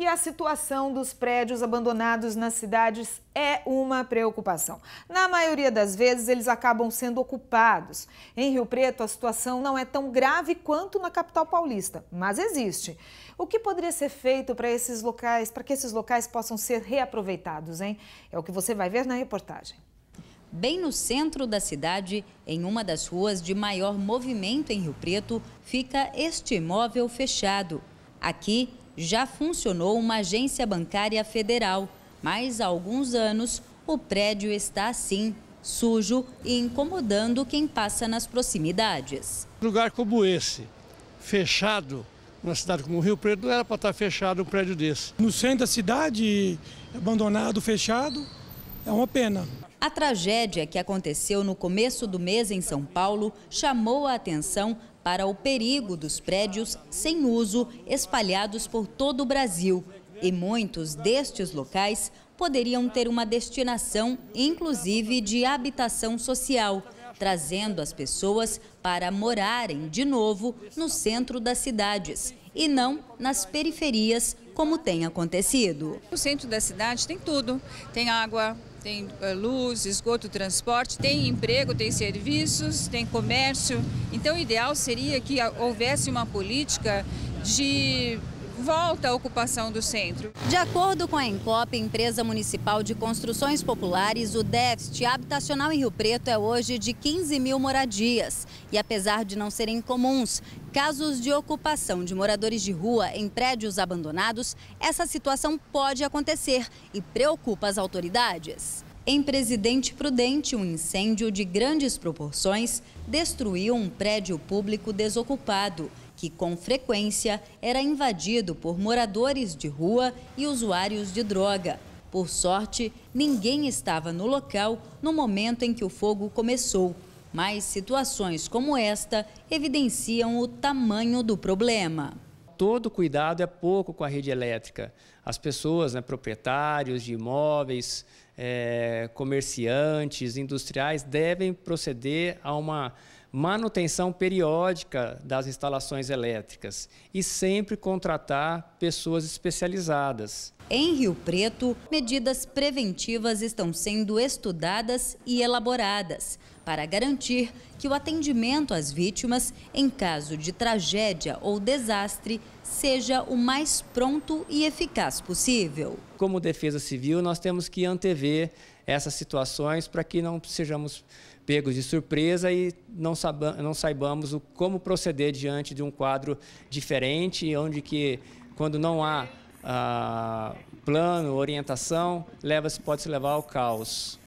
E a situação dos prédios abandonados nas cidades é uma preocupação. Na maioria das vezes, eles acabam sendo ocupados. Em Rio Preto, a situação não é tão grave quanto na capital paulista, mas existe. O que poderia ser feito para esses locais, para que esses locais possam ser reaproveitados, hein? É o que você vai ver na reportagem. Bem no centro da cidade, em uma das ruas de maior movimento em Rio Preto, fica este imóvel fechado. Aqui, já funcionou uma agência bancária federal, mas há alguns anos o prédio está assim, sujo e incomodando quem passa nas proximidades. Um lugar como esse, fechado, numa cidade como Rio Preto, não era para estar tá fechado um prédio desse. No centro da cidade, abandonado, fechado, é uma pena. A tragédia que aconteceu no começo do mês em São Paulo chamou a atenção para o perigo dos prédios sem uso espalhados por todo o Brasil. E muitos destes locais poderiam ter uma destinação, inclusive, de habitação social, trazendo as pessoas para morarem de novo no centro das cidades e não nas periferias, como tem acontecido. No centro da cidade tem tudo: tem água, tem eh, luz, esgoto, transporte, tem emprego, tem serviços, tem comércio. Então, o ideal seria que houvesse uma política de volta à ocupação do centro. De acordo com a Encop, empresa municipal de construções populares, o déficit habitacional em Rio Preto é hoje de 15 mil moradias. E apesar de não serem comuns, casos de ocupação de moradores de rua em prédios abandonados, essa situação pode acontecer e preocupa as autoridades. Em Presidente Prudente, um incêndio de grandes proporções destruiu um prédio público desocupado, que com frequência era invadido por moradores de rua e usuários de droga. Por sorte, ninguém estava no local no momento em que o fogo começou, mas situações como esta evidenciam o tamanho do problema. Todo cuidado é pouco com a rede elétrica. As pessoas, né, proprietários de imóveis, é, comerciantes, industriais, devem proceder a uma manutenção periódica das instalações elétricas e sempre contratar pessoas especializadas. Em Rio Preto, medidas preventivas estão sendo estudadas e elaboradas para garantir que o atendimento às vítimas em caso de tragédia ou desastre seja o mais pronto e eficaz possível. Como defesa civil, nós temos que antever essas situações para que não sejamos pegos de surpresa e não, saiba, não saibamos o, como proceder diante de um quadro diferente, onde que quando não há ah, plano, orientação, leva -se, pode se levar ao caos.